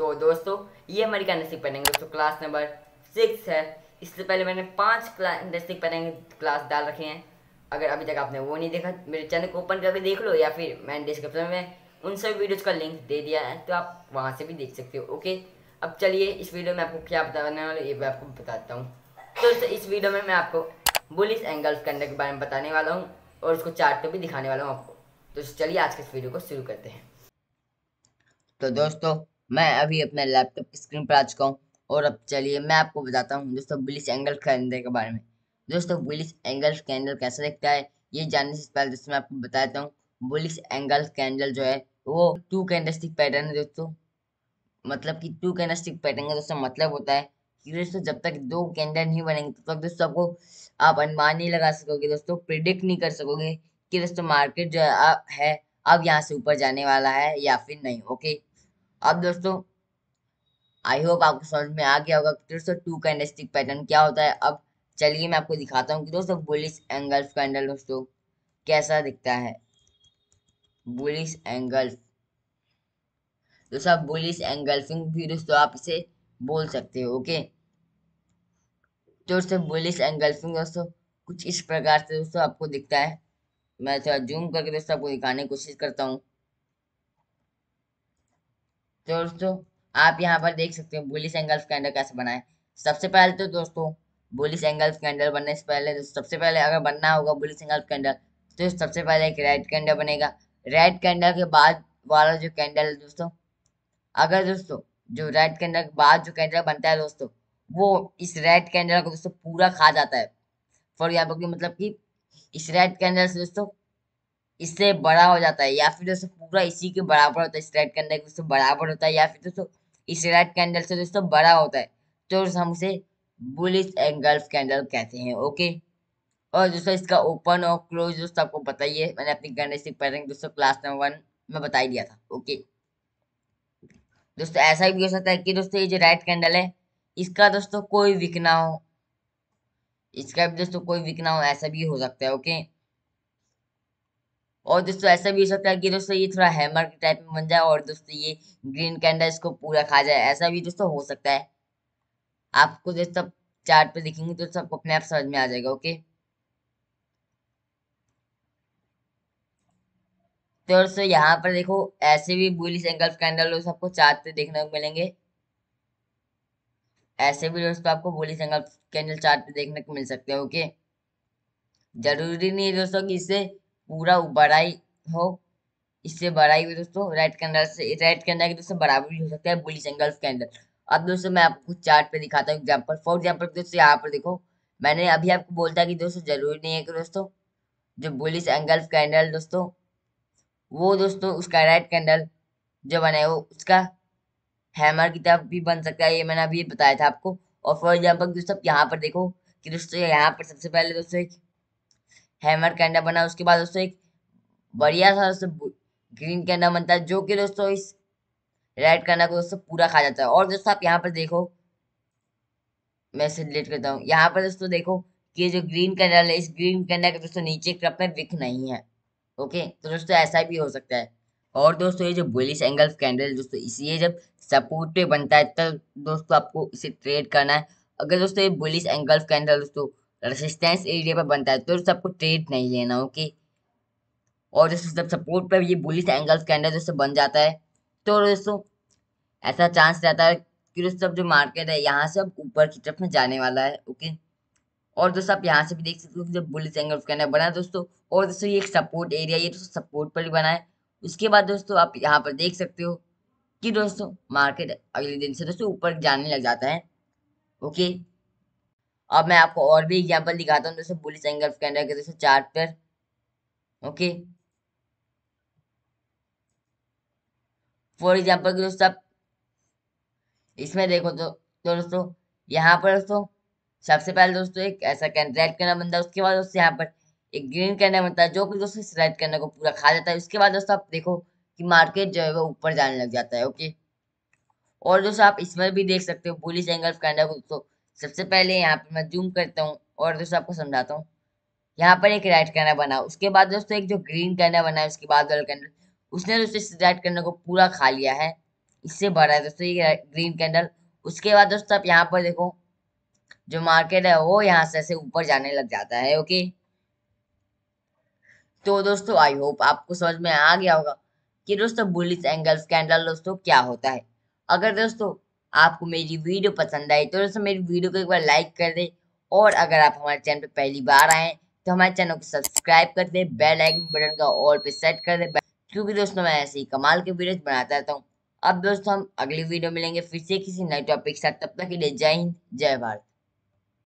तो दोस्तों ये हमारी कैंडलस्टिक पेनिंग दोस्तों क्लास नंबर सिक्स है इससे पहले मैंने पांच कैंडलस्टिक पेनिंग क्लास डाल रखे हैं अगर अभी तक आपने वो नहीं देखा मेरे चैनल को ओपन करके देख लो या फिर मैंने डिस्क्रिप्शन में उन सभी वीडियोज़ का लिंक दे दिया है तो आप वहाँ से भी देख सकते हो ओके अब चलिए इस वीडियो में आपको क्या बताने वाला ये मैं आपको बताता हूँ तो दोस्तों इस वीडियो में मैं आपको बुलिस एंगल्स करने के बारे में बताने वाला हूँ और उसको चार्ट भी दिखाने वाला हूँ आपको तो चलिए आज के इस वीडियो को शुरू करते हैं तो दोस्तों मैं अभी अपने लैपटॉप की स्क्रीन पर आ चुका हूँ और अब चलिए मैं आपको बताता हूँ दोस्तों ब्लिच एंगल कैंडल के बारे में दोस्तों ब्लिच एंगल कैंडल कैसा दिखता है ये जानने से पहले दोस्तों मैं आपको बताता हूँ ब्लिच एंगल कैंडल जो है वो टू कैंडलस्टिक पैटर्न है दोस्तों मतलब कि टू कैंडलस्टिक पैटर्न का दोस्तों मतलब होता है कि दोस्तों जब तक दो कैंडल नहीं बनेंगे तब तो तक दोस्तों आपको आप अनुमान नहीं लगा सकोगे दोस्तों प्रिडिक्ट नहीं कर सकोगे कि दोस्तों मार्केट जो है आप है अब यहाँ से ऊपर जाने वाला है या फिर नहीं ओके अब दोस्तों आई होप आपको समझ में आ गया होगा दोस्तों टू का इंडस्टिक पैटर्न क्या होता है अब चलिए मैं आपको दिखाता हूँ कि दोस्तों बुलिस एंगल कैंडल दोस्तों कैसा दिखता है बुलिस एंगल दोस्तों बुलिस एंगल्फिंग भी दोस्तों आप इसे बोल सकते हो ओके तो दोस्तों बुलिस एंगल्फिंग दोस्तों कुछ इस प्रकार से दोस्तों आपको दिखता है मैं थोड़ा जूम करके दोस्तों आपको दिखाने की कोशिश करता हूँ तो दोस्तों आप यहाँ पर देख सकते हो बुलिस एंगल्स कैंडल कैसे बनाए सबसे पहले तो दोस्तों बुलिस एंगल्स कैंडल बनने से पहले तो सबसे पहले अगर बनना होगा बुलिस एंगल्स कैंडल तो सबसे पहले एक रेड कैंडल बनेगा रेड कैंडल के बाद वाला जो कैंडल है दोस्तों अगर दोस्तों जो रेड कैंडल के बाद जो कैंडल बनता है दोस्तों वो इस रेड कैंडल को दोस्तों पूरा खा जाता है फॉर एग्जाम्पल की मतलब कि इस रेड कैंडल से दोस्तों इससे बड़ा हो जाता है या फिर दोस्तों पूरा इसी के बराबर होता है इस लाइट कैंडल दोस्तों बराबर होता है या फिर दोस्तों तो इस लाइट कैंडल से दोस्तों बड़ा होता है तो हम उसे बुलिस एंगल्फ कैंडल कहते हैं ओके और दोस्तों इसका ओपन और क्लोज दोस्तों आपको बताइए मैंने अपनी गणेशिक पैटर्न दोस्तों क्लास नंबर वन में बता ही दिया था ओके दोस्तों ऐसा भी हो सकता है कि दोस्तों ये जो राइट कैंडल है इसका दोस्तों कोई विकना हो इसका भी दोस्तों कोई विकना हो ऐसा भी हो सकता है ओके और दोस्तों ऐसा भी हो सकता है कि दोस्तों ये थोड़ा हैमर के टाइप में बन जाए और दोस्तों ये ग्रीन कैंडल इसको पूरा खा जाए ऐसा भी दोस्तों हो सकता है आपको दोस्तों चार्ट पे दिखेंगे तो सबको अपने आप समझ में आ जाएगा ओके तो दोस्तों यहाँ पर देखो ऐसे भी बुलिस एंगल कैंडल सबको चार्ट पे देखने को मिलेंगे ऐसे भी दोस्तों आपको बुलिस एंगल कैंडल चार्ट पे देखने को मिल सकते हैं ओके जरूरी नहीं है दोस्तों कि इससे पूरा बड़ाई हो इससे बड़ाई हुई दोस्तों राइट के अंदर से राइट के अंदर के दोस्तों बराबर हो सकता है बुलिस एंगल्स के अंदर अब दोस्तों मैं आपको चार्ट पे दिखाता हूँ एग्जाम्पल फॉर एग्जाम्पल दोस्तों यहाँ पर देखो मैंने अभी आपको बोलता कि दोस्तों जरूरी नहीं है कि दोस्तों जो बुलिस एंगल्स कैंडल दोस्तों वो दोस्तों उसका राइट कैंडल जो बना है वो उसका हैमर की तरफ भी बन सकता है ये मैंने अभी बताया था आपको और फॉर एग्जाम्पल दोस्तों यहाँ पर देखो कि दोस्तों यहाँ पर सबसे पहले दोस्तों एक हैमर कैंडा बना उसके बाद दोस्तों एक बढ़िया सा दोस्तों ग्रीन कैंडा बनता है जो कि दोस्तों इस रेड कैंडा को दोस्तों पूरा खा जाता है और दोस्तों आप यहाँ पर देखो मैं इसे डिलीट करता हूँ यहाँ पर दोस्तों देखो कि जो ग्रीन कैंडल है इस ग्रीन कैंडल के दोस्तों नीचे क्रप में विक नहीं है ओके तो दोस्तों ऐसा भी हो सकता है और दोस्तों ये जो बुलिस एंगल कैंडल दोस्तों इसी ये जब सपोर्ट पे बनता है तब तो दोस्तों आपको इसे ट्रेड करना है अगर दोस्तों ये बुलिस एंगल कैंडल दोस्तों रेसिस्टेंस एरिया पर बनता है तो सबको ट्रेड नहीं लेना ओके और दोस्तों जब सपोर्ट पर ये बुलिस एंगल्स के अंदर दोस्तों बन जाता है तो दोस्तों ऐसा चांस रहता है कि दोस्तों अब जो मार्केट है यहाँ से अब ऊपर की तरफ में जाने वाला है ओके और दोस्तों आप यहाँ से भी देख सकते हो कि जब बुलिस एंगल्स के अंदर बना दोस्तों और दोस्तों ये एक सपोर्ट एरिया ये दोस्तों सपोर्ट पर ही बना है उसके बाद दोस्तों आप यहाँ पर देख सकते हो कि दोस्तों मार्केट अगले दिन से दोस्तों ऊपर जाने लग जाता है ओके अब मैं आपको और भी एग्जाम्पल दिखाता हूँ जैसे बुलिस एंगल के के जैसे चार्ट पर ओके फॉर एग्जाम्पल के दोस्तों आप इसमें देखो तो, तो दोस्तों यहाँ पर दोस्तों सबसे पहले दोस्तों एक ऐसा रेड करना बनता है उसके बाद दोस्तों यहाँ पर एक ग्रीन करना बनता है जो कि दोस्तों इस रेड करने को पूरा खा जाता है उसके बाद दोस्तों आप देखो कि मार्केट जो है वो ऊपर जाने लग जाता है ओके और दोस्तों आप इसमें भी देख सकते हो बुलिस एंगल कैंडल को दोस्तों सबसे पहले यहाँ पर मैं जूम करता हूँ और दोस्तों आपको समझाता हूँ यहाँ पर एक राइट कैमरा बना उसके बाद दोस्तों एक जो ग्रीन कैमरा बना है उसके बाद वाला कैंडल उसने दोस्तों इस राइट कैंडल को पूरा खा लिया है इससे बड़ा है दोस्तों ये ग्रीन कैंडल उसके बाद दोस्तों आप यहाँ पर देखो जो मार्केट है वो यहाँ से ऐसे ऊपर जाने लग जाता है ओके तो दोस्तों आई होप आपको समझ में आ गया होगा कि दोस्तों बुलिस एंगल्स कैंडल दोस्तों क्या होता है अगर दोस्तों आपको मेरी वीडियो पसंद आई तो दोस्तों मेरी वीडियो को एक बार लाइक कर दें और अगर आप हमारे चैनल पर पहली बार आए तो हमारे चैनल को सब्सक्राइब कर दें बेल आइकन बटन का ऑल पे सेट कर दें क्योंकि दोस्तों मैं ऐसे ही कमाल के वीडियोज बनाता रहता हूँ अब दोस्तों हम अगली वीडियो मिलेंगे फिर से किसी नए टॉपिक के साथ तब तक के लिए जय हिंद जय भारत